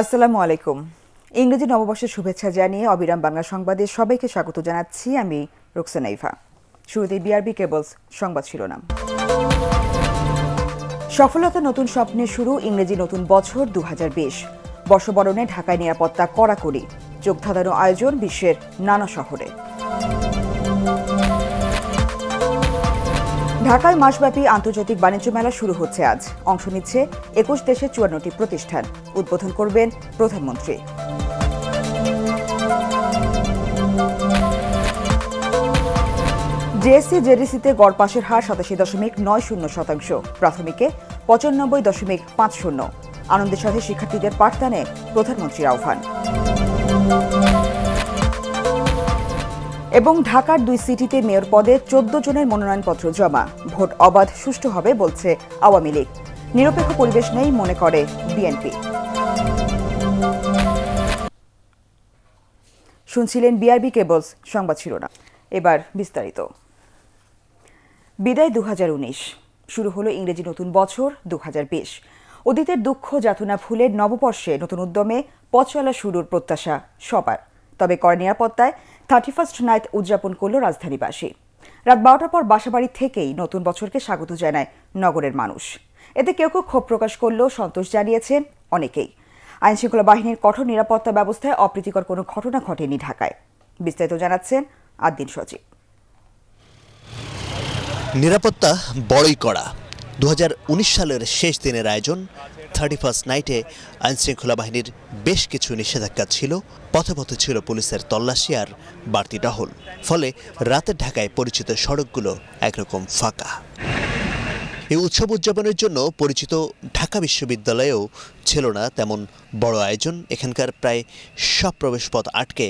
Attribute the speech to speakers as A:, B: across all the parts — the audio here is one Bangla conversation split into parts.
A: আসসালামু আলাইকুম ইংরেজি নববর্ষের শুভেচ্ছা জানিয়ে অবিরাম বাংলা সংবাদে সবাইকে স্বাগত জানাচ্ছি আমি রুকসানাইফা শুরুতে বিআরবি কেবলস সংবাদ শিরোনাম সফলতা নতুন স্বপ্নে শুরু ইংরেজি নতুন বছর দু বর্ষবরণে ঢাকায় নিরাপত্তা কড়াকড়ি চোখ আয়োজন বিশ্বের নানা শহরে ঢাকায় মাসব্যাপী আন্তর্জাতিক বাণিজ্য মেলা শুরু হচ্ছে আজ অংশ নিচ্ছে একুশ দেশের চুয়ান্নটি প্রতিষ্ঠান উদ্বোধন করবেন প্রধানমন্ত্রী জেএসসি জেডিসিতে গড় পাশের হার সাতাশি দশমিক নয় শূন্য শতাংশ প্রাথমিকে পঁচানব্বই দশমিক পাঁচ শূন্য আনন্দের সাথে শিক্ষার্থীদের পাঠদানে প্রধানমন্ত্রীর আহ্বান এবং ঢাকার দুই সিটিতে মেয়র পদে চোদ্দ জনের মনোনয়নপত্র জমা ভোট অবাধ সুষ্ঠু হবে বলছে আওয়ামী লীগ নিরপেক্ষ পরিবেশ নেই মনে করে বিএনপি শুনছিলেন বিআরবি কেবলস সংবাদ শিরোনাম এবার বিস্তারিত বিদায় দু শুরু হলো ইংরেজি নতুন বছর দু অতীতের দুঃখ যাতনা ভুলে নববর্ষে নতুন উদ্যমে পথ চলা শুরুর প্রত্যাশা সবার তবে কর নিরাপত্তায় থার্টি ফার্স্ট নাইট উদযাপন করল রাজধানীবাসী রাত বারোটার পর বাসাবাড়ি থেকেই নতুন বছরকে স্বাগত জানায় নগরের মানুষ এতে কেউ কেউ ক্ষোভ প্রকাশ করলেও সন্তোষ জানিয়েছেন অনেকেই আইনশৃঙ্খলা বাহিনীর কঠোর নিরাপত্তা ব্যবস্থায় অপ্রীতিকর কোনো ঘটনা ঘটেনি ঢাকায় বিস্তারিত জানাচ্ছেন আদ্দিন সচিব
B: নিরাপত্তা বড়ই কড়া দু সালের শেষ দিনের আয়োজন থার্টি ফার্স্ট নাইটে আইনশৃঙ্খলা বাহিনীর বেশ কিছু নিষেধাজ্ঞা ছিল পথে পথে ছিল পুলিশের তল্লাশি আর বাড়তি টহল ফলে রাতের ঢাকায় পরিচিত সড়কগুলো একরকম ফাঁকা এই উৎসব উদযাপনের জন্য পরিচিত ঢাকা বিশ্ববিদ্যালয়েও ছিল না তেমন বড় আয়োজন এখানকার প্রায় সব প্রবেশপথ আটকে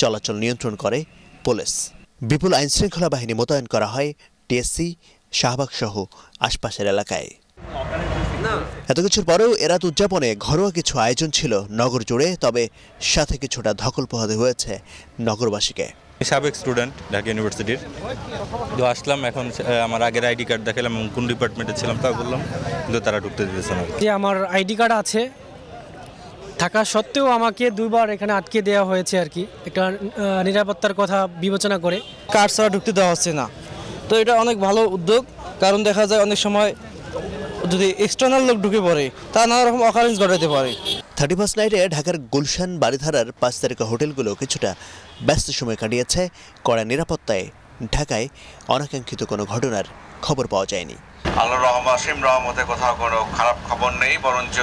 B: চলাচল নিয়ন্ত্রণ করে পুলিশ বিপুল আইনশৃঙ্খলা বাহিনী মোতায়েন করা হয় টিএসসি শাহবাগ সহ আশপাশের এলাকায় এত কিছুর পরেও এরাত উদযাপনে ঘরোয়া কিছু আয়োজন ছিল নগর জুড়ে তবে সাথে কিছুটা ধকল পোহাতে হয়েছে
C: নগরবাসীকে সাবেক স্টুডেন্ট ঢাকা ইউনিভার্সিটির তো আসলাম এখন আমার আগের আইডি কার্ড দেখালাম কোন ডিপার্টমেন্টে ছিলাম তা বললাম কিন্তু তারা ঢুকতে দিতেছে না
D: যে আমার আইডি কার্ড আছে থাকা সত্ত্বেও আমাকে দুইবার এখানে আটকে দেওয়া হয়েছে আর কি একটা নিরাপত্তার কথা বিবেচনা করে কার্ড ছাড়া ঢুকতে দেওয়া হচ্ছে না তো এটা অনেক ভালো উদ্যোগ কারণ দেখা যায় অনেক সময় যদি এক্সটার্নাল লোক ঢুকে পড়ে তা নানা
B: রকম অকারেন্স ঘটাতে পারে থার্টি ফার্স্ট নাইটে ঢাকার গুলশান বাড়িধারার পাঁচ তারিখা হোটেলগুলো কিছুটা ব্যস্ত সময় কাটিয়েছে কড়া নিরাপত্তায় ঢাকায় অনাকাঙ্ক্ষিত কোনো ঘটনার খবর পাওয়া যায়নি
E: আল্লাহ রহমান আসিম রহমতে কোথাও কোনো খারাপ খবর নেই বরঞ্চ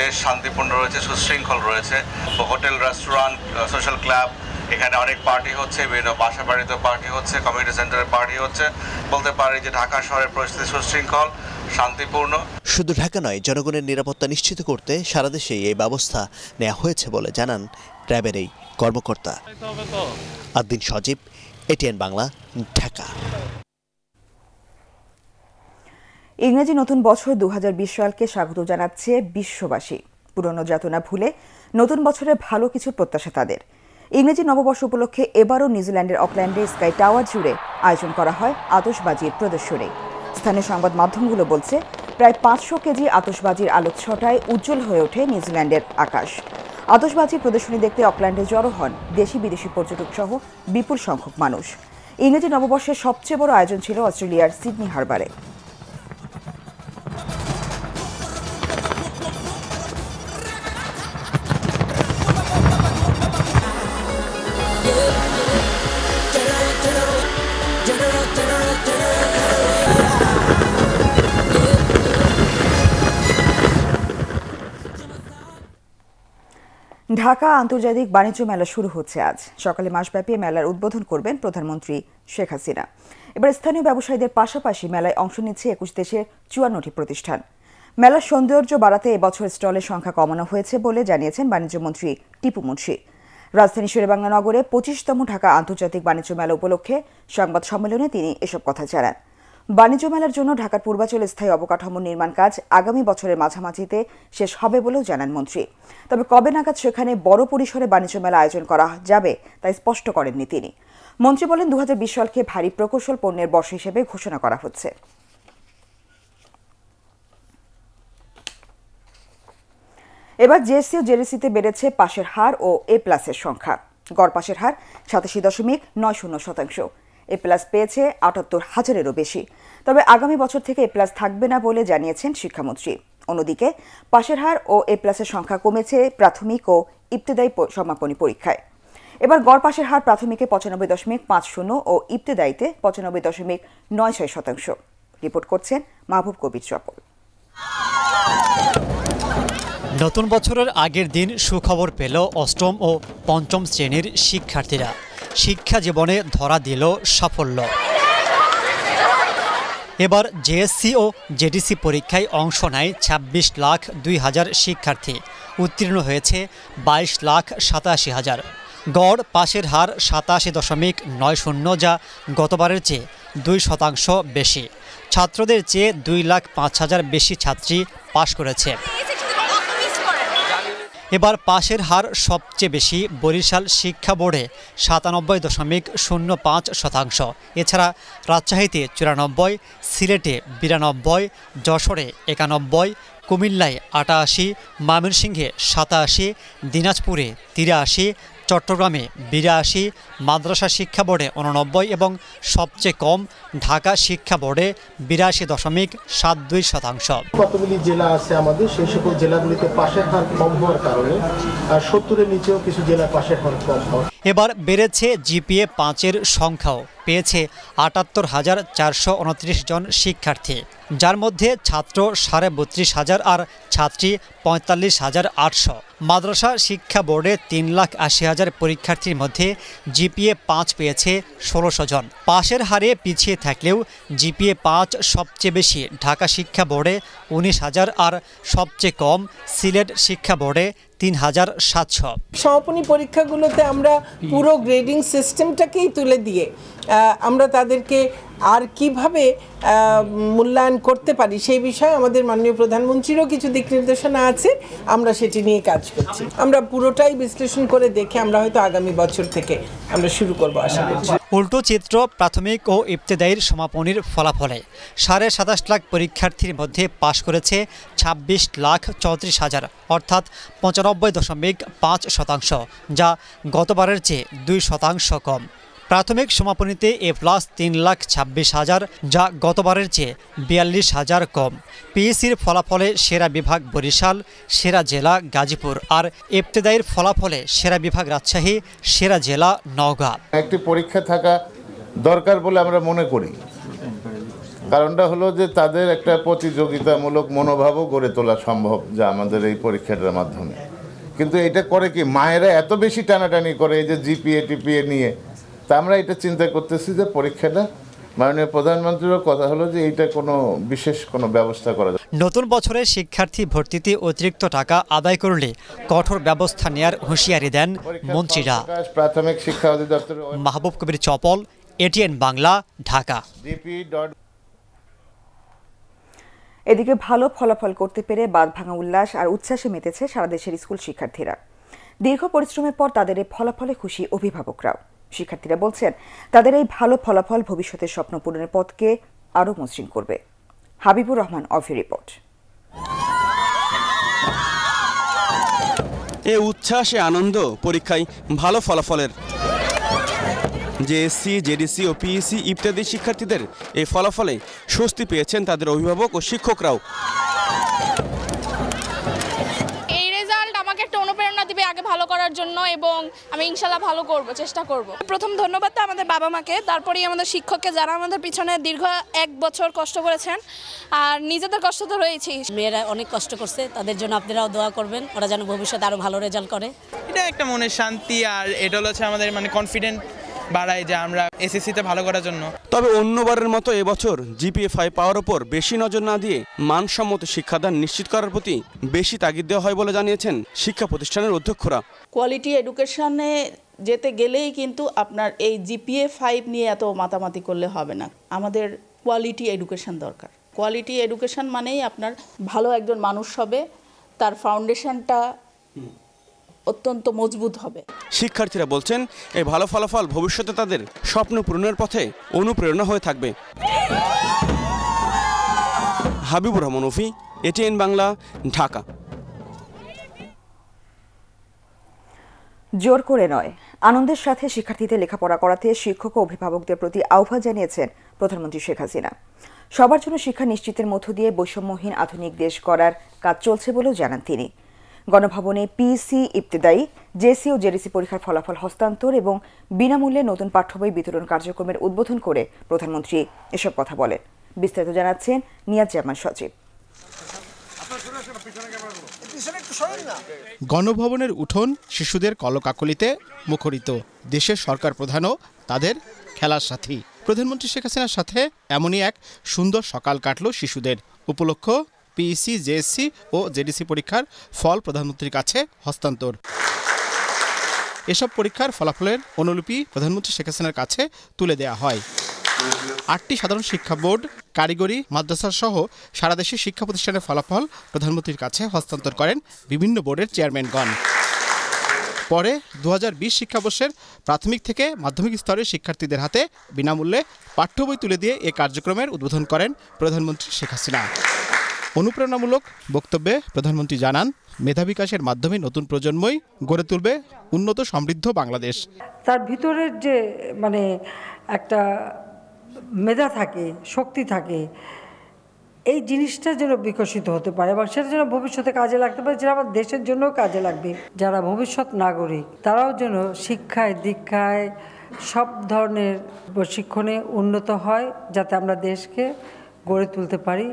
E: দেশ শান্তিপূর্ণ রয়েছে সুশৃঙ্খল রয়েছে হোটেল রেস্টুরেন্ট সোশ্যাল ক্লাব এখানে অনেক পার্টি হচ্ছে বিভিন্ন বাসা বাড়িতে পার্টি হচ্ছে কমিউনিটি সেন্টারে পার্টি হচ্ছে বলতে পারি যে ঢাকা শহরের পরিস্থিতি সুশৃঙ্খল শান্তিপূর্ণ
B: শুধু ঢাকা নয় জনগণের নিরাপত্তা নিশ্চিত করতে সারা দেশে এই ব্যবস্থা নেওয়া হয়েছে বলে জানান র্যাবের এই কর্মকর্তা আদিন সজীব এটিএন বাংলা ঢাকা
A: ইংরেজি নতুন বছর দু সালকে স্বাগত জানাচ্ছে বিশ্ববাসী পুরনো যাতনা ভুলে নতুন বছরে ভালো কিছু প্রত্যাশা তাদের ইংরেজি নববর্ষ উপলক্ষে এবারও নিউজিল্যান্ডের অকল্যান্ডে স্কাই টাওয়ার জুড়ে আয়োজন করা হয় আতশবাজির প্রদর্শনী স্থানীয় সংবাদ মাধ্যমগুলো বলছে প্রায় পাঁচশো কেজি আলোক ছটায় উজ্জ্বল হয়ে ওঠে নিউজিল্যান্ডের আকাশ আতশবাজি প্রদর্শনী দেখতে অকল্যান্ডে জড়ো হন দেশি বিদেশি পর্যটক সহ বিপুল সংখ্যক মানুষ ইংরেজি নববর্ষের সবচেয়ে বড় আয়োজন ছিল অস্ট্রেলিয়ার সিডনি হারবারে ঢাকা আন্তর্জাতিক বাণিজ্য মেলা শুরু হচ্ছে আজ সকালে মাসব্যাপী মেলার উদ্বোধন করবেন প্রধানমন্ত্রী শেখ হাসিনা এবার স্থানীয় ব্যবসায়ীদের পাশাপাশি মেলায় অংশ নিচ্ছে একুশ দেশের চুয়ান্নটি প্রতিষ্ঠান মেলার সৌন্দর্য বাড়াতে এবছর স্টলের সংখ্যা কমানো হয়েছে বলে জানিয়েছেন বাণিজ্যমন্ত্রী টিপু মুন্সি রাজধানী শেরেবাংলা নগরে পঁচিশতম ঢাকা আন্তর্জাতিক বাণিজ্য মেলা উপলক্ষে সংবাদ সম্মেলনে তিনি এসব কথা জানান বাণিজ্য মেলার জন্য ঢাকার পূর্বাচল স্থায়ী অবকাঠামো নির্মাণ কাজ আগামী বছরের মাঝামাঝিতে শেষ হবে বলেও জানান মন্ত্রী তবে কবে নাগাদ সেখানে বড় পরিসরে বাণিজ্য মেলা আয়োজন করা যাবে তাই স্পষ্ট করেননি তিনি মন্ত্রী বলেন দু সালকে ভারী প্রকৌশল পণ্যের বর্ষ হিসেবে ঘোষণা করা হচ্ছে এবার জেএসসি ও জেডিসিতে বেড়েছে পাশের হার ও এ প্লাসের সংখ্যা গড় পাশের হার সাতাশি দশমিক নয় শূন্য শতাংশ এ প্লাস পেয়েছে আটাত্তর হাজারেরও বেশি তবে আগামী বছর থেকে এ প্লাস থাকবে না বলে জানিয়েছেন শিক্ষামন্ত্রী অন্যদিকে পাশের হার ও এ প্লাসের সংখ্যা কমেছে প্রাথমিক ও ইবতেদায়ী সমাপনী পরীক্ষায় এবার গড় পাশের হার প্রাথমিকে পঁচানব্বই দশমিক পাঁচ শূন্য ও ইবতেদায়ীতে পঁচানব্বই দশমিক নয় ছয় শতাংশ রিপোর্ট করছেন মাহবুব কবির চপল
F: নতুন বছরের আগের দিন সুখবর পেল অষ্টম ও পঞ্চম শ্রেণীর শিক্ষার্থীরা শিক্ষা জীবনে ধরা দিল সাফল্য এবার জেএসসি ও জেডিসি পরীক্ষায় অংশ নেয় ২৬ লাখ দুই হাজার শিক্ষার্থী উত্তীর্ণ হয়েছে ২২ লাখ সাতাশি হাজার গড় পাশের হার সাতাশি দশমিক নয় শূন্য যা গতবারের চেয়ে দুই শতাংশ বেশি ছাত্রদের চেয়ে দুই লাখ পাঁচ হাজার বেশি ছাত্রী পাশ করেছে এবার পাশের হার সবচেয়ে বেশি বরিশাল শিক্ষা বোর্ডে সাতানব্বই দশমিক শূন্য পাঁচ শতাংশ এছাড়া রাজশাহীতে চুরানব্বই সিলেটে বিরানব্বই যশোরে একানব্বই কুমিল্লায় আটাশি মামিনসিংহে সাতাশি দিনাজপুরে তিরাশি চট্টগ্রামে বিরাশি মাদ্রাসা শিক্ষা বোর্ডে উননব্বই এবং সবচেয়ে কম ঢাকা শিক্ষা বোর্ডে বিরাশি দশমিক সাত দুই শতাংশ
C: কতগুলি জেলা আছে আমাদের সেই সকল জেলাগুলিতে পাশের হার কম হওয়ার কারণে সত্তরের নিচেও কিছু জেলা পাশের হার কম
F: এবার বেড়েছে জিপিএ পাঁচের সংখ্যাও পেয়েছে আটাত্তর হাজার চারশো জন শিক্ষার্থী যার মধ্যে ছাত্র সাড়ে বত্রিশ হাজার আর ছাত্রী পঁয়তাল্লিশ হাজার আটশো মাদ্রাসা শিক্ষা বোর্ডে তিন লাখ আশি হাজার পরীক্ষার্থীর মধ্যে জিপিএ পাঁচ পেয়েছে ষোলোশো জন পাশের হারে পিছিয়ে থাকলেও জিপিএ পাঁচ সবচেয়ে বেশি ঢাকা শিক্ষা বোর্ডে উনিশ হাজার আর সবচেয়ে কম সিলেট শিক্ষা বোর্ডে তিন হাজার সাতশো
C: সমাপনী পরীক্ষাগুলোতে আমরা পুরো গ্রেডিং সিস্টেমটাকেই তুলে দিয়ে আমরা তাদেরকে আর কিভাবে মূল্যায়ন করতে পারি সেই বিষয়ে আমাদের মাননীয় প্রধানমন্ত্রীরও কিছু দিক নির্দেশনা আছে আমরা সেটি নিয়ে কাজ করছি আমরা পুরোটাই বিশ্লেষণ করে দেখে আমরা হয়তো আগামী বছর থেকে আমরা শুরু করব আশা করছি উল্টো চিত্র প্রাথমিক ও ইফতেদায়ীর সমাপনীর
F: ফলাফলে সাড়ে সাতাশ লাখ পরীক্ষার্থীর মধ্যে পাশ করেছে ২৬ লাখ চৌত্রিশ হাজার অর্থাৎ পঁচানব্বই দশমিক পাঁচ শতাংশ যা গতবারের চেয়ে দুই শতাংশ কম প্রাথমিক সমাপনীতে এ প্লাস তিন লাখ ছাব্বিশ হাজার যা গতবারের চেয়ে বিয়াল্লিশ হাজার কম পিএসির ফলাফলে সেরা বিভাগ বরিশাল সেরা জেলা গাজীপুর আর ইবতেদায়ের ফলাফলে সেরা বিভাগ রাজশাহী সেরা জেলা নওগাঁ
G: একটি পরীক্ষা থাকা দরকার বলে আমরা মনে করি কারণটা হলো যে তাদের একটা প্রতিযোগিতামূলক মনোভাবও গড়ে তোলা সম্ভব যা আমাদের এই পরীক্ষাটার মাধ্যমে কিন্তু এটা করে কি মায়েরা এত বেশি টানাটানি করে এই যে জিপিএ টিপিএ নিয়ে তা আমরা এটা চিন্তা করতেছি যে পরীক্ষাটা মাননীয় প্রধানমন্ত্রীরও কথা হলো যে এইটা কোনো বিশেষ কোনো ব্যবস্থা করা যায়
F: নতুন বছরে শিক্ষার্থী ভর্তিতে অতিরিক্ত টাকা আদায় করলে কঠোর ব্যবস্থা নেয়ার হুঁশিয়ারি দেন মন্ত্রীরা প্রাথমিক শিক্ষা অধিদপ্তর মাহবুব কবির চপল এটিএন বাংলা ঢাকা
A: এদিকে ভালো ফলাফল করতে পেরে ভাঙা উল্লাস আর উচ্ছ্বাসে মেতেছে সারা দেশের স্কুল শিক্ষার্থীরা দীর্ঘ পরিশ্রমের পর তাদের ফলাফলে খুশি অভিভাবকরাও শিক্ষার্থীরা বলছেন তাদের এই ভালো ফলাফল ভবিষ্যতের স্বপ্ন পূরণের পথকে আরও মসৃণ করবে হাবিবুর রহমান অফি রিপোর্ট এ উচ্ছ্বাসে আনন্দ পরীক্ষায় ভালো ফলাফলের
G: জেএসসি জেডিসি ও পিইসি ইত্যাদি শিক্ষার্থীদের এই
E: ফলাফলে স্বস্তি পেয়েছেন তাদের অভিভাবক ও শিক্ষকরাও
A: করার জন্য এবং আমি ইনশাল্লাহ ভালো করব চেষ্টা করব প্রথম ধন্যবাদ তো আমাদের বাবা মাকে তারপরেই আমাদের শিক্ষককে যারা আমাদের পিছনে দীর্ঘ এক বছর কষ্ট করেছেন আর নিজেদের কষ্ট তো রয়েছি মেয়েরা অনেক কষ্ট করছে তাদের জন্য আপনারাও দোয়া করবেন ওরা যেন ভবিষ্যতে আরও ভালো রেজাল্ট করে এটা একটা মনের
C: শান্তি আর এটা হচ্ছে আমাদের মানে কনফিডেন্ট বাড়াই যে আমরা এসএসসিতে ভালো করার জন্য
E: তবে অন্যবারের মতো এবছর
G: জিপিএ ফাইভ পাওয়ার ওপর বেশি নজর না দিয়ে মানসম্মত শিক্ষাদান নিশ্চিত করার প্রতি বেশি তাগিদ দেওয়া হয় বলে জানিয়েছেন শিক্ষা প্রতিষ্ঠানের অধ্যক্ষরা
A: কোয়ালিটি এডুকেশনে যেতে গেলেই কিন্তু আপনার এই জিপিএ ফাইভ নিয়ে এত মাতামাতি করলে হবে না আমাদের কোয়ালিটি এডুকেশন দরকার কোয়ালিটি এডুকেশন মানেই আপনার ভালো একজন মানুষ হবে তার ফাউন্ডেশনটা অত্যন্ত মজবুত হবে
G: শিক্ষার্থীরা বলছেন এই ভালো ফলাফল ভবিষ্যতে তাদের স্বপ্ন পূরণের পথে অনুপ্রেরণা হয়ে থাকবে হাবিবুর রহমান উফি এটিএন বাংলা ঢাকা
A: জোর করে নয় আনন্দের সাথে শিক্ষার্থীদের লেখাপড়া করাতে শিক্ষক ও অভিভাবকদের প্রতি আহ্বান জানিয়েছেন প্রধানমন্ত্রী শেখ হাসিনা সবার জন্য শিক্ষা নিশ্চিতের মধ্য দিয়ে বৈষম্যহীন আধুনিক দেশ করার কাজ চলছে বলেও জানান তিনি গণভবনে পিসি ইবতেদায়ী জেসি ও জেডিসি পরীক্ষার ফলাফল হস্তান্তর এবং বিনামূল্যে নতুন পাঠ্যবই বিতরণ কার্যক্রমের উদ্বোধন করে প্রধানমন্ত্রী এসব কথা বলেন বিস্তারিত জানাচ্ছেন নিয়াজ জামান সচিব
C: গণভবনের উঠোন শিশুদের কলকাকলিতে মুখরিত দেশের সরকার প্রধানও তাদের খেলার সাথী প্রধানমন্ত্রী শেখ হাসিনার সাথে এমনই এক সুন্দর সকাল কাটল শিশুদের উপলক্ষ পিইসি জেএসসি ও জেডিসি পরীক্ষার ফল প্রধানমন্ত্রীর কাছে হস্তান্তর এসব পরীক্ষার ফলাফলের অনুলিপি প্রধানমন্ত্রী শেখ হাসিনার কাছে তুলে দেয়া হয় আটটি সাধারণ শিক্ষা বোর্ড কারিগরি মাদ্রাসা সহ সারা দেশে শিক্ষা প্রতিষ্ঠানের ফলাফল প্রধানমন্ত্রীর কাছে হস্তান্তর করেন বিভিন্ন বোর্ডের চেয়ারম্যানগণ পরে দু হাজার শিক্ষাবর্ষের প্রাথমিক থেকে মাধ্যমিক স্তরের শিক্ষার্থীদের হাতে বিনামূল্যে পাঠ্য বই তুলে দিয়ে এ কার্যক্রমের উদ্বোধন করেন প্রধানমন্ত্রী শেখ হাসিনা অনুপ্রেরণামূলক বক্তব্যে প্রধানমন্ত্রী জানান মেধা বিকাশের মাধ্যমে নতুন প্রজন্মই গড়ে তুলবে উন্নত সমৃদ্ধ বাংলাদেশ
D: তার ভিতরের যে মানে একটা মেধা থাকে শক্তি থাকে এই জিনিসটা যেন বিকশিত হতে পারে এবং সেটা যেন ভবিষ্যতে কাজে লাগতে পারে যেটা আমার দেশের জন্য কাজে লাগবে যারা ভবিষ্যৎ নাগরিক তারাও যেন শিক্ষায় দীক্ষায় সব ধরনের প্রশিক্ষণে উন্নত হয় যাতে আমরা দেশকে গড়ে তুলতে পারি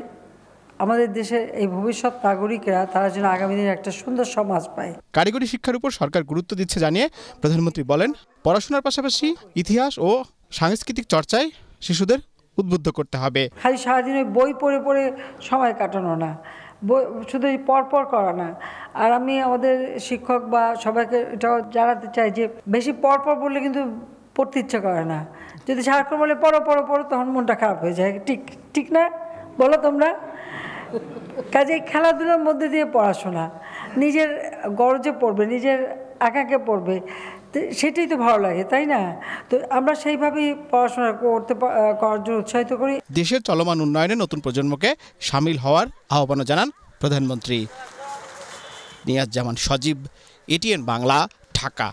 D: আমাদের দেশের এই ভবিষ্যৎ নাগরিকরা তারা যেন আগামী দিনে একটা সুন্দর সমাজ পায়
C: কারিগরি শিক্ষার উপর সরকার গুরুত্ব দিচ্ছে জানিয়ে প্রধানমন্ত্রী বলেন পড়াশোনার পাশাপাশি ইতিহাস ও সাংস্কৃতিক চর্চায় শিশুদের উদ্বুদ্ধ করতে হবে
D: খালি সারাদিন ওই বই পড়ে পড়ে সময় কাটানো না বই শুধু পরপর করা না আর আমি আমাদের শিক্ষক বা সবাইকে এটাও জানাতে চাই যে বেশি পরপর বললে কিন্তু পড়তে ইচ্ছা করে না যদি সারাক্ষণ বলে পড়ো পড়ো পড়ো তখন মনটা খারাপ হয়ে যায় ঠিক ঠিক না বলো তোমরা কাজে খেলাধুলার মধ্যে দিয়ে পড়াশোনা নিজের গরজে পড়বে নিজের একাকে পড়বে সেটাই তো ভালো লাগে তাই না তো আমরা সেইভাবেই পড়াশোনা করতে করার জন্য উৎসাহিত করি
C: দেশের চলমান উন্নয়নে নতুন প্রজন্মকে সামিল হওয়ার আহ্বানও জানান প্রধানমন্ত্রী নিয়াজ জামান সজীব এটিএন বাংলা ঢাকা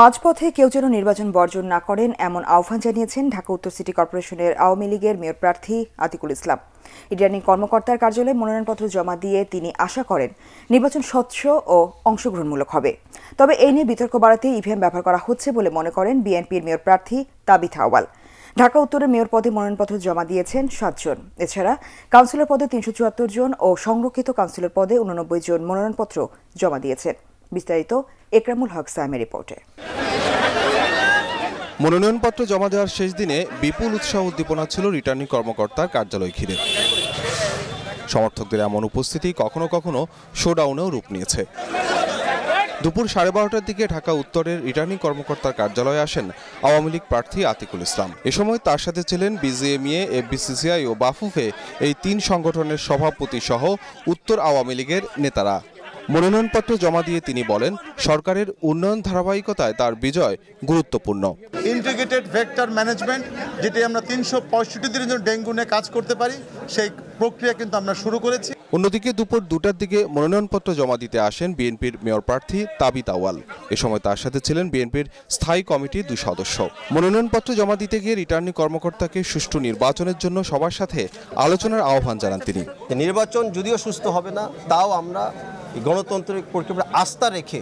A: মাঝপথে কেউ যেন নির্বাচন বর্জন না করেন এমন আহ্বান জানিয়েছেন ঢাকা উত্তর সিটি কর্পোরেশনের আওয়ামী লীগের মেয়র প্রার্থী আতিকুল ইসলাম ইরানি কর্মকর্তার কার্যালয়ে মনোনয়নপত্র জমা দিয়ে তিনি আশা করেন নির্বাচন স্বচ্ছ ও অংশগ্রহণমূলক হবে তবে এই নিয়ে বিতর্ক বাড়াতে ইভিএম ব্যবহার করা হচ্ছে বলে মনে করেন বিএনপির মেয়র প্রার্থী তাবিথা আওয়াল ঢাকা উত্তরের মেয়র পদে মনোনয়নপত্র জমা দিয়েছেন সাতজন এছাড়া কাউন্সিলর পদে তিনশো জন ও সংরক্ষিত কাউন্সিলর পদে উননব্বই জন মনোনয়নপত্র জমা দিয়েছেন বিস্তারিত একরামুল হক সাইমের রিপোর্টে
E: মনোনয়নপত্র জমা দেওয়ার শেষ দিনে বিপুল উৎসাহ উদ্দীপনা ছিল রিটার্নিং কর্মকর্তার কার্যালয় ঘিরে সমর্থকদের এমন উপস্থিতি কখনো কখনো শোডাউনেও রূপ নিয়েছে দুপুর সাড়ে বারোটার দিকে ঢাকা উত্তরের রিটার্নিং কর্মকর্তার কার্যালয়ে আসেন আওয়ামী লীগ প্রার্থী আতিকুল ইসলাম এ সময় তার সাথে ছিলেন বিজিএমইএ এফবিসিসিআই ও বাফুফে এই তিন সংগঠনের সভাপতি সহ উত্তর আওয়ামী লীগের নেতারা মনোনয়নপত্র জমা দিয়ে তিনি বলেন সরকারের উন্নয়ন ধারাবাহিকতায় তার বিজয় গুরুত্বপূর্ণ ইন্টিগ্রেটেড ভেক্টর ম্যানেজমেন্ট যেটি আমরা তিনশো পঁয়ষট্টি দিনের জন্য ডেঙ্গু নিয়ে কাজ করতে পারি সেই প্রক্রিয়া কিন্তু আমরা শুরু করেছি অন্যদিকে দুপুর দুটার দিকে মনোনয়নপত্র জমা দিতে আসেন বিএনপির মেয়র প্রার্থী তাবি তাওয়াল এ সময় তার সাথে ছিলেন বিএনপির স্থায়ী কমিটির দুই সদস্য মনোনয়নপত্র জমা দিতে গিয়ে রিটার্নিং কর্মকর্তাকে সুষ্ঠু নির্বাচনের জন্য সবার সাথে আলোচনার আহ্বান জানান তিনি নির্বাচন যদিও সুস্থ হবে না তাও আমরা গণতন্ত্রের প্রক্রিয়া আস্থা রেখে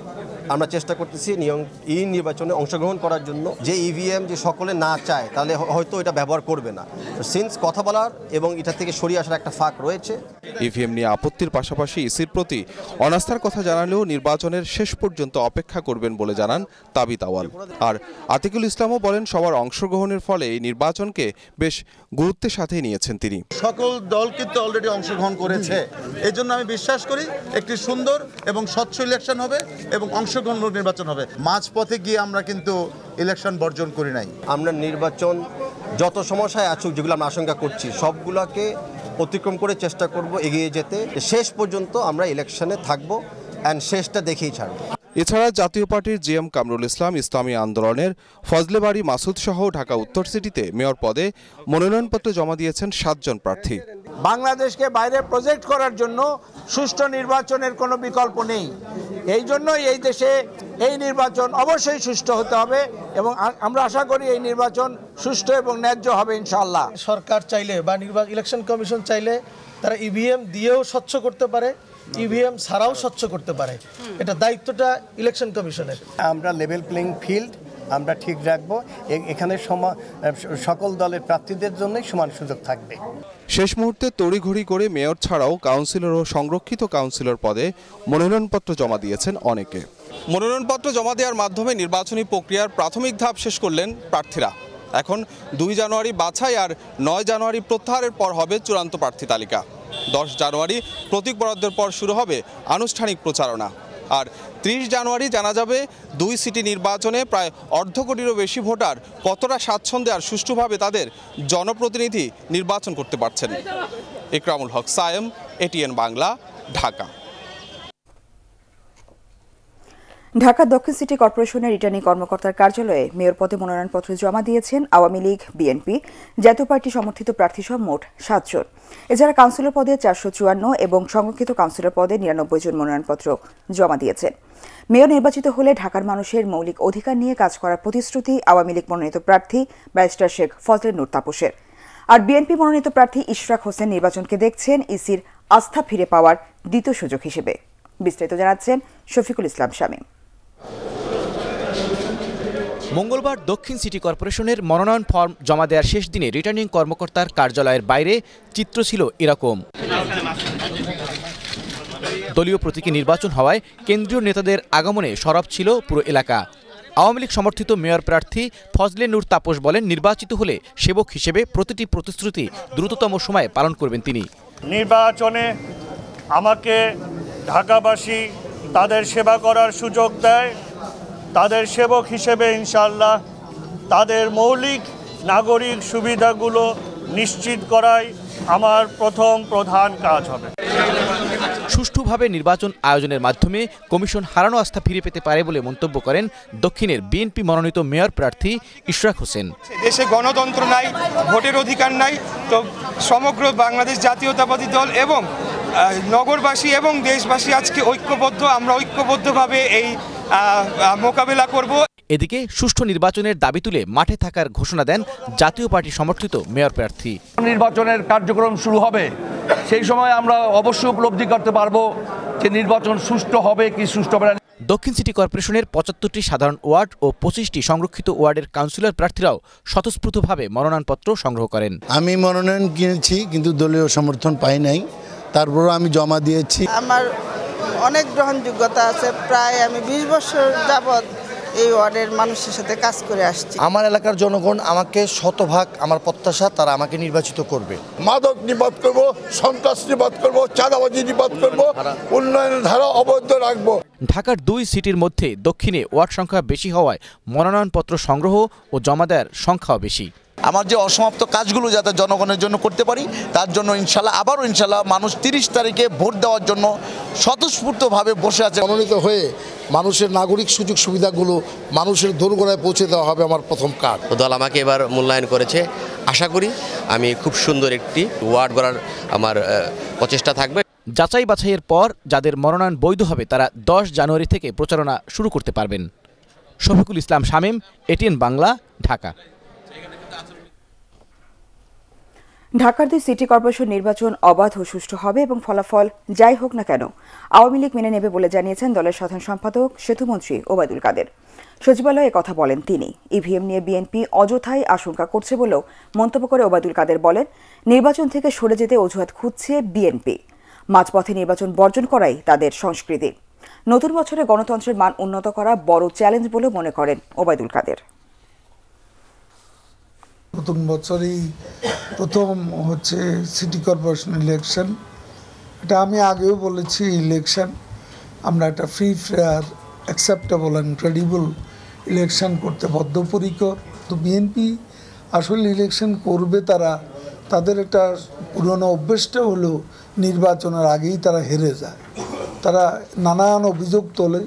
E: আমরা চেষ্টা করতেছি নিয়ম এই নির্বাচনে অংশগ্রহণ করার জন্য যে ইভিএম e যে সকলে না চায় তাহলে হয়তো এটা ব্যবহার করবে না সিন্স কথা বলার এবং এটা থেকে সরিয়ে আসার একটা ফাঁক রয়েছে ইভিএম e নিয়ে আপত্তির পাশাপাশি ইসির প্রতি অনাস্থার কথা জানালেও নির্বাচনের শেষ পর্যন্ত অপেক্ষা করবেন বলে জানান তাবি তাওয়াল আর আতিকুল ইসলামও বলেন সবার অংশগ্রহণের ফলে এই নির্বাচনকে বেশ গুরুত্বের সাথে নিয়েছেন তিনি সকল দল কিন্তু অলরেডি অংশগ্রহণ করেছে এই জন্য আমি বিশ্বাস করি একটি সুন্দর এবং স্বচ্ছ ইলেকশন হবে এবং অংশগ্রহণমূলক নির্বাচন হবে মাঝপথে গিয়ে আমরা কিন্তু ইলেকশন বর্জন করি নাই আমরা নির্বাচন যত সমস্যায় আছুক যেগুলো আমরা আশঙ্কা করছি সবগুলোকে অতিক্রম করে চেষ্টা করব এগিয়ে যেতে শেষ পর্যন্ত আমরা ইলেকশনে থাকবো অ্যান্ড শেষটা দেখেই ছাড়বো এছাড়া জাতীয় পার্টির জি এম কামরুল ইসলাম ইসলামী আন্দোলনের ফজলেবাড়ি মাসুদ সহ ঢাকা উত্তর সিটিতে মেয়র পদে মনোনয়নপত্র জমা দিয়েছেন সাতজন প্রার্থী
G: বাংলাদেশকে বাইরে প্রজেক্ট করার জন্য সুষ্ঠু নির্বাচনের কোনো বিকল্প নেই এই জন্য এই দেশে এই নির্বাচন অবশ্যই সুষ্ঠু হতে হবে এবং আমরা আশা করি এই নির্বাচন সুষ্ঠু এবং ন্যায্য হবে ইনশাল্লাহ সরকার চাইলে বা নির্বাচন ইলেকশন কমিশন চাইলে
E: তারা ইভিএম e দিয়েও স্বচ্ছ করতে পারে ইভিএম ছাড়াও স্বচ্ছ করতে পারে এটা দায়িত্বটা ইলেকশন কমিশনের আমরা লেভেল প্লেইং ফিল্ড আমরা ঠিক রাখবো এখানে
B: সকল দলের প্রার্থীদের জন্যই সমান সুযোগ থাকবে
E: শেষ মুহূর্তে তড়িঘড়ি করে মেয়র ছাড়াও কাউন্সিলর ও সংরক্ষিত কাউন্সিলর পদে মনোনয়নপত্র জমা দিয়েছেন অনেকে মনোনয়নপত্র জমা দেওয়ার মাধ্যমে নির্বাচনী প্রক্রিয়ার প্রাথমিক ধাপ শেষ করলেন প্রার্থীরা এখন দুই জানুয়ারি বাছাই আর নয় জানুয়ারি প্রত্যাহারের পর হবে চূড়ান্ত প্রার্থী তালিকা দশ জানুয়ারি প্রতীক বরাদ্দের পর শুরু হবে আনুষ্ঠানিক প্রচারণা আর ত্রিশ জানুয়ারি জানা যাবে দুই সিটি নির্বাচনে প্রায় অর্ধ কোটিরও বেশি ভোটার কতটা স্বাচ্ছন্দ্যে আর সুষ্ঠুভাবে তাদের জনপ্রতিনিধি নির্বাচন করতে পারছেন ইকরামুল হক সায়েম এটিএন বাংলা ঢাকা
A: ঢাকা দক্ষিণ সিটি কর্পোরেশনের রিটার্নিং কর্মকর্তার কার্যালয়ে মেয়র পদে মনোনয়নপত্র জমা দিয়েছেন আওয়ামী লীগ বিএনপি জাতীয় পার্টি সমর্থিত প্রার্থীসহ মোট সাতজন এছাড়া কাউন্সিলর পদে চারশো চুয়ান্ন এবং সংরক্ষিত কাউন্সিলর পদে নিরানব্বই জন মনোনয়নপত্র জমা দিয়েছেন মেয়র নির্বাচিত হলে ঢাকার মানুষের মৌলিক অধিকার নিয়ে কাজ করার প্রতিশ্রুতি আওয়ামী লীগ মনোনীত প্রার্থী ব্যারিস্টার শেখ ফজলে নূর তাপসের আর বিএনপি মনোনীত প্রার্থী ইশরাক হোসেন নির্বাচনকে দেখছেন ইসির আস্থা ফিরে পাওয়ার দ্বিতীয় সুযোগ হিসেবে বিস্তারিত জানাচ্ছেন শফিকুল ইসলাম শামীম
G: মঙ্গলবার দক্ষিণ সিটি কর্পোরেশনের মনোনয়ন ফর্ম জমা দেওয়ার শেষ দিনে রিটার্নিং কর্মকর্তার কার্যালয়ের বাইরে চিত্র ছিল এরকম দলীয় প্রতীকে নির্বাচন হওয়ায় কেন্দ্রীয় নেতাদের আগমনে সরব ছিল পুরো এলাকা আওয়ামী লীগ সমর্থিত মেয়র প্রার্থী ফজলে নূর তাপস বলেন নির্বাচিত হলে সেবক হিসেবে প্রতিটি প্রতিশ্রুতি দ্রুততম সময়ে পালন করবেন তিনি
C: নির্বাচনে আমাকে ঢাকাবাসী তাদের সেবা করার সুযোগ দেয় তাদের সেবক হিসেবে ইনশাল্লাহ তাদের মৌলিক নাগরিক সুবিধাগুলো নিশ্চিত করায় আমার প্রথম প্রধান কাজ হবে
G: সুষ্ঠুভাবে নির্বাচন আয়োজনের মাধ্যমে কমিশন হারানো আস্থা ফিরে পেতে পারে বলে মন্তব্য করেন দক্ষিণের বিএনপি মনোনীত মেয়র প্রার্থী ইশরাক হোসেন
C: দেশে গণতন্ত্র নাই ভোটের অধিকার নাই
E: তো সমগ্র বাংলাদেশ জাতীয়তাবাদী দল এবং নগরবাসী এবং দেশবাসী আজকে ঐক্যবদ্ধ আমরা ঐক্যবদ্ধভাবে এই মোকাবেলা করব
G: এদিকে সুষ্ঠু নির্বাচনের দাবি তুলে মাঠে থাকার ঘোষণা দেন জাতীয় পার্টি সমর্থিত মেয়র প্রার্থী নির্বাচনের কার্যক্রম শুরু হবে সেই সময় আমরা অবশ্যই উপলব্ধি করতে পারবো যে নির্বাচন সুষ্ঠু হবে কি সুষ্ঠু হবে দক্ষিণ সিটি কর্পোরেশনের পঁচাত্তরটি সাধারণ ওয়ার্ড ও পঁচিশটি সংরক্ষিত ওয়ার্ডের কাউন্সিলর প্রার্থীরাও স্বতঃস্ফূর্তভাবে মনোনয়নপত্র সংগ্রহ করেন আমি মনোনয়ন কিনেছি কিন্তু দলীয় সমর্থন পাই নাই তারপরও আমি জমা দিয়েছি
D: আমার অনেক গ্রহণযোগ্যতা আছে প্রায় আমি বিশ বছর যাবত এই ওয়ার্ডের মানুষের সাথে কাজ করে আসছি আমার এলাকার জনগণ
G: আমাকে শতভাগ আমার প্রত্যাশা তারা আমাকে নির্বাচিত করবে মাদক নিপাত করব
C: সন্ত্রাস নিপাত করব চাঁদাবাজি নিপাত করব উন্নয়নের ধারা
G: অবৈধ রাখবো ঢাকার দুই সিটির মধ্যে দক্ষিণে ওয়ার্ড সংখ্যা বেশি হওয়ায় মনোনয়নপত্র সংগ্রহ ও জমা দেওয়ার সংখ্যাও বেশি আমার যে অসমাপ্ত কাজগুলো যাতে জনগণের জন্য করতে পারি তার জন্য ইনশাল্লাহ আবারও ইনশাল্লাহ মানুষ তিরিশ তারিখে ভোট দেওয়ার জন্য স্বতঃস্ফূর্তভাবে বসে আছে মনোনীত হয়ে মানুষের নাগরিক সুযোগ সুবিধাগুলো মানুষের দোরগোড়ায় পৌঁছে দেওয়া হবে আমার প্রথম কাজ দল আমাকে এবার মূল্যায়ন করেছে আশা করি আমি খুব সুন্দর একটি ওয়ার্ড গড়ার আমার প্রচেষ্টা থাকবে যাচাই বাছাইয়ের পর যাদের মনোনয়ন বৈধ হবে তারা দশ জানুয়ারি থেকে প্রচারণা শুরু করতে পারবেন শফিকুল ইসলাম শামীম এটিএন বাংলা ঢাকা
A: ঢাকার দুই সিটি কর্পোরেশন নির্বাচন অবাধ ও সুষ্ঠু হবে এবং ফলাফল যাই হোক না কেন আওয়ামী লীগ মেনে নেবে বলে জানিয়েছেন দলের সাধারণ সম্পাদক সেতুমন্ত্রী ওবায়দুল কাদের সচিবালয়ে কথা বলেন তিনি ইভিএম নিয়ে বিএনপি অযথাই আশঙ্কা করছে বলেও মন্তব্য করে ওবায়দুল কাদের বলেন নির্বাচন থেকে সরে যেতে অজুহাত খুঁজছে বিএনপি মাঝপথে নির্বাচন বর্জন করাই তাদের সংস্কৃতি নতুন বছরে গণতন্ত্রের মান উন্নত করা বড় চ্যালেঞ্জ বলে মনে করেন ওবায়দুল কাদের
E: নতুন বছরই প্রথম হচ্ছে সিটি কর্পোরেশন ইলেকশন এটা আমি আগেও বলেছি ইলেকশন আমরা একটা free fair acceptable and credible election করতে বদ্ধপরিকর তো বিএনপি আসলে ইলেকশন করবে তারা তাদের একটা পুরনো অভ্যেসটা হলো নির্বাচনের আগেই তারা হেরে যায় তারা নানান অভিযোগ তোলে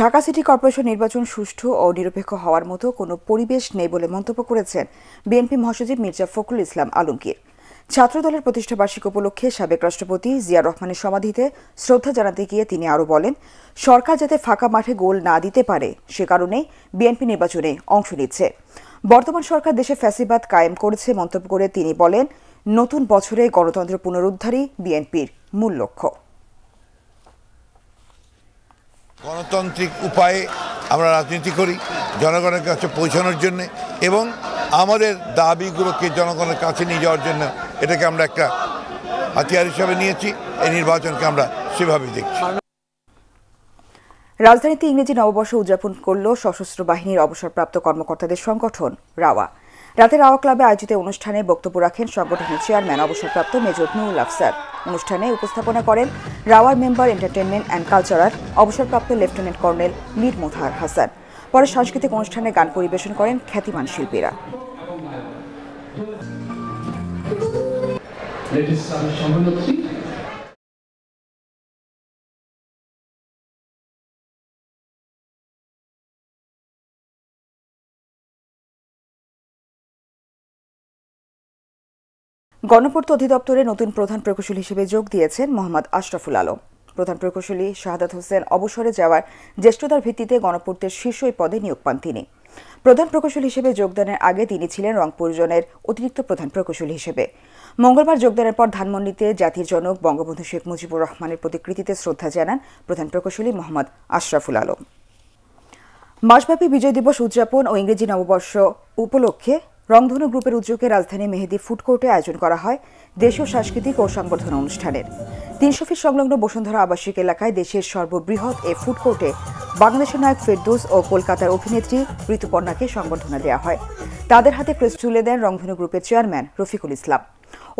A: ঢাকা সিটি কর্পোরেশন নির্বাচন সুষ্ঠু ও নিরপেক্ষ হওয়ার মতো কোনো পরিবেশ নেই বলে মন্তব্য করেছেন বিএনপি মহাসচিব মির্জা ফখরুল ইসলাম আলমগীর ছাত্রদলের প্রতিষ্ঠাবার্ষিক উপলক্ষে সাবেক রাষ্ট্রপতি জিয়া রহমানের সমাধিতে শ্রদ্ধা জানাতে গিয়ে তিনি আরও বলেন সরকার যাতে ফাঁকা মাঠে গোল না দিতে পারে সে কারণে বিএনপি নির্বাচনে অংশ নিচ্ছে বর্তমান সরকার দেশে ফ্যাসিবাদ কায়েম করেছে মন্তব্য করে তিনি বলেন নতুন বছরে গণতন্ত্র পুনরুদ্ধারই বিএনপির মূল লক্ষ্য
G: গণতান্ত্রিক উপায়ে আমরা রাজনীতি করি জনগণের কাছে পৌঁছানোর জন্য এবং আমাদের দাবিগুলোকে জনগণের কাছে নিয়ে যাওয়ার জন্য এটাকে আমরা একটা হাতিয়ার হিসাবে নিয়েছি এই নির্বাচনকে
A: আমরা সেভাবেই দেখছি রাজধানীতে ইংরেজি নববর্ষ উদযাপন করল সশস্ত্র বাহিনীর অবসরপ্রাপ্ত কর্মকর্তাদের সংগঠন রাওয়া রাতের রাওয়া ক্লাবে আয়োজিত অনুষ্ঠানে বক্তব্য রাখেন সংগঠনের চেয়ারম্যান অবসরপ্রাপ্ত মেজর নুরুল আফসার অনুষ্ঠানে উপস্থাপনা করেন রাওয়ার মেম্বার এন্টারটেনমেন্ট অ্যান্ড কালচারাল অবসরপ্রাপ্ত লেফটেন্যান্ট কর্নেল মীর মোথার হাসান পরে সাংস্কৃতিক অনুষ্ঠানে গান পরিবেশন করেন খ্যাতিমান শিল্পীরা গণপূর্ত অধিদপ্তরে নতুন প্রধান প্রকৌশলী হিসেবে যোগ দিয়েছেন মোহাম্মদ আশরাফুল আলম প্রধান প্রকৌশলী শাহাদাত হোসেন অবসরে যাওয়ার জ্যেষ্ঠতার ভিত্তিতে গণপূর্তের শীর্ষ পদে নিয়োগ পান তিনি প্রধান প্রকৌশলী হিসেবে যোগদানের আগে তিনি ছিলেন রংপুর জোনের অতিরিক্ত প্রধান প্রকৌশলী হিসেবে মঙ্গলবার যোগদানের পর ধানমন্ডিতে জাতির জনক বঙ্গবন্ধু শেখ মুজিবুর রহমানের প্রতিকৃতিতে শ্রদ্ধা জানান প্রধান প্রকৌশলী মোহাম্মদ আশরাফুল আলম মাসব্যাপী বিজয় দিবস উদযাপন ও ইংরেজি নববর্ষ উপলক্ষে রংধনু গ্রুপের উদ্যোগে রাজধানী মেহেদি ফুডকোর্টে আয়োজন করা হয় দেশীয় সাংস্কৃতিক ও সংবর্ধনা অনুষ্ঠানের তিনশো ফিট সংলগ্ন বসুন্ধরা আবাসিক এলাকায় দেশের সর্ববৃহৎ এ ফুড কোর্টে বাংলাদেশের নায়ক ফেরদোস ও কলকাতার অভিনেত্রী ঋতুপর্ণাকে সংবর্ধনা দেওয়া হয় তাদের হাতে প্রেস তুলে দেন রংধনু গ্রুপের চেয়ারম্যান রফিকুল ইসলাম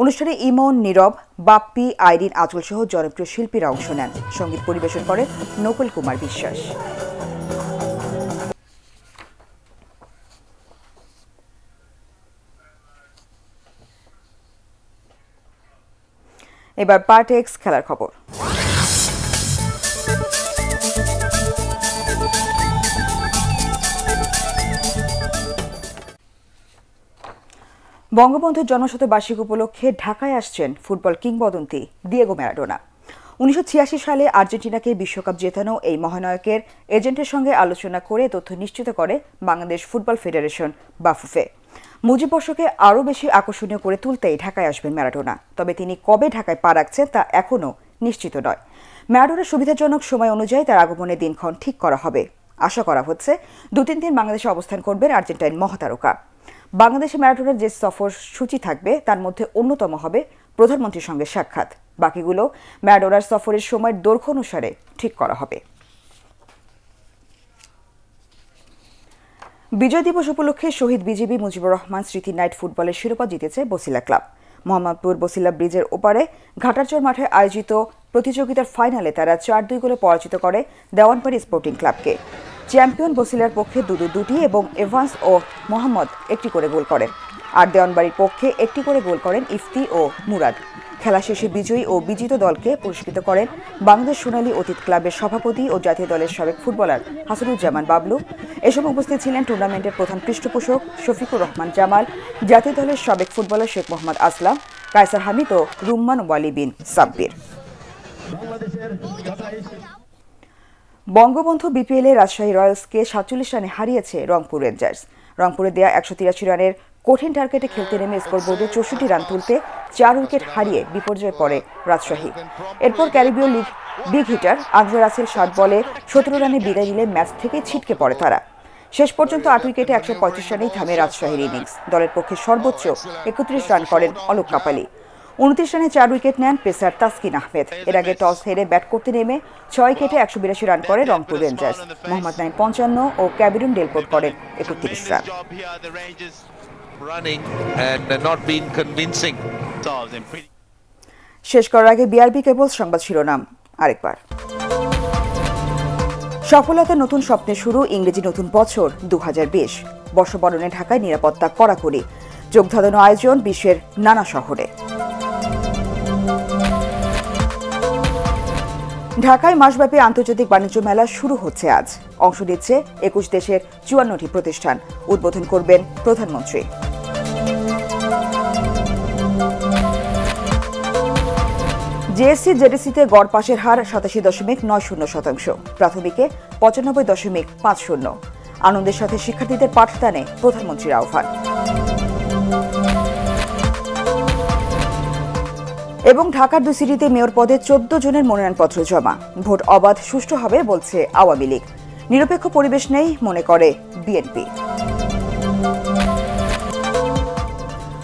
A: অনুষ্ঠানে ইমন নীরব বাপ্পি আইরিন আচল সহ জনপ্রিয় শিল্পীরা অংশ নেন সঙ্গীত পরিবেশন করেন নকুল কুমার বিশ্বাস এবার পার্ট এক্স খেলার খবর বঙ্গবন্ধুর জনশতবার্ষিক উপলক্ষে ঢাকায় আসছেন ফুটবল কিংবদন্তি দিয়েগো ম্যারাডোনা উনিশশো সালে আর্জেন্টিনাকে বিশ্বকাপ জেতানো এই মহানায়কের এজেন্টের সঙ্গে আলোচনা করে তথ্য নিশ্চিত করে বাংলাদেশ ফুটবল ফেডারেশন বাফুফে মুজিবর্ষকে আরও বেশি আকর্ষণীয় করে তুলতেই ঢাকায় আসবেন ম্যারাডোনা তবে তিনি কবে ঢাকায় পা রাখছেন তা এখনও নিশ্চিত নয় ম্যারাডোনার সুবিধাজনক সময় অনুযায়ী তার আগমনের দিনক্ষণ ঠিক করা হবে আশা করা হচ্ছে দু তিন দিন বাংলাদেশে অবস্থান করবেন আর্জেন্টাইন মহাতারকা বাংলাদেশে ম্যারাডোনার যে সফর সূচি থাকবে তার মধ্যে অন্যতম হবে প্রধানমন্ত্রীর সঙ্গে সাক্ষাৎ বাকিগুলো ম্যারাডোনার সফরের সময়ের দৈর্ঘ্য অনুসারে ঠিক করা হবে বিজয় দিবস উপলক্ষে শহীদ বিজেপি মুজিবুর রহমান স্মৃতি নাইট ফুটবলের শিরোপা জিতেছে বসিলা ক্লাব মোহাম্মদপুর বসিলা ব্রিজের ওপারে ঘাটারচর মাঠে আয়োজিত প্রতিযোগিতার ফাইনালে তারা চার দুই গোলে পরাজিত করে দেওয়ানবাড়ি স্পোর্টিং ক্লাবকে চ্যাম্পিয়ন বসিলার পক্ষে দুদু দুটি এবং এভান্স ও মোহাম্মদ একটি করে গোল করেন আর দেওয়ানবাড়ির পক্ষে একটি করে গোল করেন ইফতি ও মুরাদ খেলা শেষে বিজয়ী ও বিজিত দলকে পুরস্কৃত করেন বাংলাদেশ সোনালী অতীত ক্লাবের সভাপতি ও জাতীয় দলের সাবেক ফুটবলার হাসানুজ্জামান বাবলু এসব উপস্থিত ছিলেন টুর্নামেন্টের প্রধান পৃষ্ঠপোষক শফিকুর রহমান জামাল জাতীয় দলের সাবেক ফুটবলার শেখ মোহাম্মদ আসলাম কায়সার হামিদ ও রুম্মান ওয়ালি বিন সাব্বির বঙ্গবন্ধু এ রাজশাহী রয়্যালসকে সাতচল্লিশ রানে হারিয়েছে রংপুর রেঞ্জার্স রংপুরে দেয়া একশো তিরাশি রানের কঠিন টার্গেটে খেলতে নেমে স্কোর বোর্ডে চৌষট্টি রান তুলতে চার উইকেট হারিয়ে বিপর্যয়ে পড়ে রাজশাহী এরপর ক্যারিবীয় league big hitter Andre Russell সাত বলে সতেরো রানে বিদায় নিলে ম্যাচ থেকে ছিটকে পড়ে তারা শেষ পর্যন্ত আট উইকেটে একশো পঁয়ত্রিশ রানেই থামে রাজশাহীর ইনিংস দলের পক্ষে সর্বোচ্চ একত্রিশ রান করেন অলোক কাপালি উনত্রিশ রানে চার উইকেট নেন পেসার তাসকিন আহমেদ এর আগে টস হেরে ব্যাট করতে নেমে ছয় উইকেটে একশো বিরাশি রান করে রংপুর রেঞ্জার্স মোহাম্মদ নাইন পঞ্চান্ন ও ক্যাবিরুন ডেলপোর্ট করেন একত্রিশ run
E: running and not convincing.
A: শেষ করার আগে বিআরবি কেবল সংবাদ শিরোনাম আরেকবার সফলতা নতুন স্বপ্নে শুরু ইংরেজি নতুন বছর দু বর্ষবরণে ঢাকায় নিরাপত্তা কড়াকড়ি যোগধারণ আয়োজন বিশ্বের নানা শহরে ঢাকায় মাসব্যাপী আন্তর্জাতিক বাণিজ্য মেলা শুরু হচ্ছে আজ অংশ নিচ্ছে একুশ দেশের চুয়ান্নটি প্রতিষ্ঠান উদ্বোধন করবেন প্রধানমন্ত্রী জিএসসি জেডিসিতে গড় পাশের হার সাতাশি দশমিক নয় শূন্য শতাংশ প্রাথমিকে পঁচানব্বই দশমিক পাঁচ শূন্য আনন্দের সাথে শিক্ষার্থীদের পাঠদানে প্রধানমন্ত্রীর আহ্বান এবং ঢাকার দুই সিটিতে মেয়র পদে চোদ্দ জনের মনোনয়নপত্র জমা ভোট অবাধ সুষ্ঠু হবে বলছে আওয়ামী লীগ নিরপেক্ষ পরিবেশ নেই মনে করে বিএনপি